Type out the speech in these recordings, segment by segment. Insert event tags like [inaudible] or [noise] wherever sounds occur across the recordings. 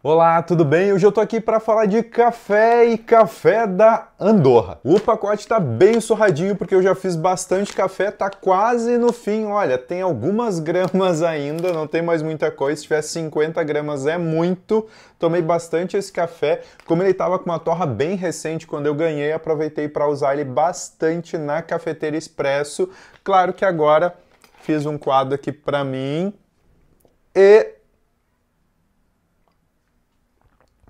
Olá, tudo bem? Hoje eu tô aqui para falar de café e café da Andorra. O pacote tá bem surradinho porque eu já fiz bastante café, tá quase no fim. Olha, tem algumas [laughs] gramas ainda, não tem mais muita coisa. Se tiver 50 gramas é muito. Tomei bastante esse café. Como ele tava com uma torra bem recente quando eu ganhei, aproveitei para usar ele bastante na cafeteira expresso. Claro que agora fiz um quadro aqui para mim e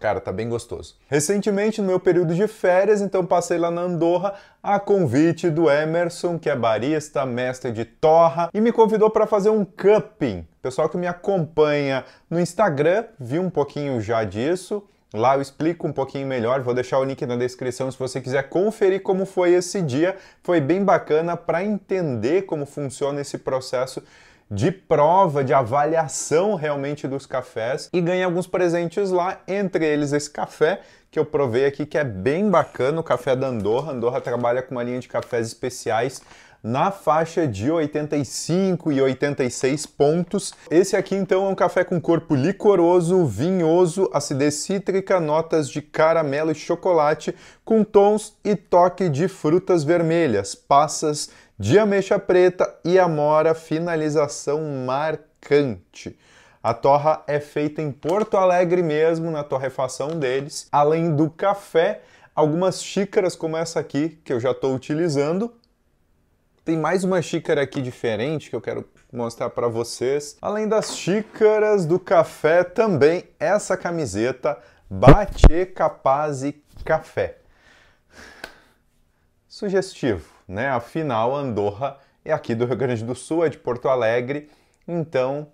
Cara, tá bem gostoso. Recentemente, no meu período de férias, então passei lá na Andorra a convite do Emerson, que é barista, mestre de torra, e me convidou para fazer um cupping. Pessoal que me acompanha no Instagram, viu um pouquinho já disso. Lá eu explico um pouquinho melhor, vou deixar o link na descrição se você quiser conferir como foi esse dia. Foi bem bacana para entender como funciona esse processo de prova, de avaliação realmente dos cafés e ganha alguns presentes lá, entre eles esse café que eu provei aqui, que é bem bacana, o café da Andorra. Andorra trabalha com uma linha de cafés especiais na faixa de 85 e 86 pontos. Esse aqui então é um café com corpo licoroso, vinhoso, acidez cítrica, notas de caramelo e chocolate, com tons e toque de frutas vermelhas, passas de ameixa preta e amora, finalização marcante. A torra é feita em Porto Alegre mesmo, na torrefação deles. Além do café, algumas xícaras como essa aqui, que eu já estou utilizando. Tem mais uma xícara aqui diferente que eu quero mostrar para vocês. Além das xícaras do café, também essa camiseta Bate Capaz e Café. Sugestivo, né? Afinal, Andorra é aqui do Rio Grande do Sul, é de Porto Alegre, então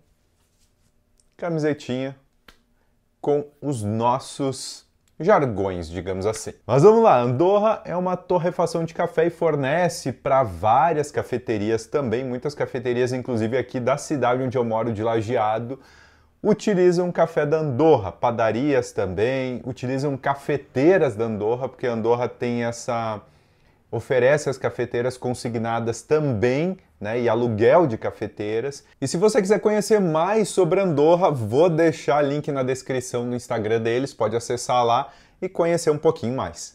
camisetinha com os nossos jargões, digamos assim. Mas vamos lá, Andorra é uma torrefação de café e fornece para várias cafeterias também, muitas cafeterias, inclusive aqui da cidade onde eu moro, de Lajeado, utilizam café da Andorra, padarias também, utilizam cafeteiras da Andorra, porque Andorra tem essa oferece as cafeteiras consignadas também né, e aluguel de cafeteiras. E se você quiser conhecer mais sobre Andorra, vou deixar link na descrição no Instagram deles, pode acessar lá e conhecer um pouquinho mais.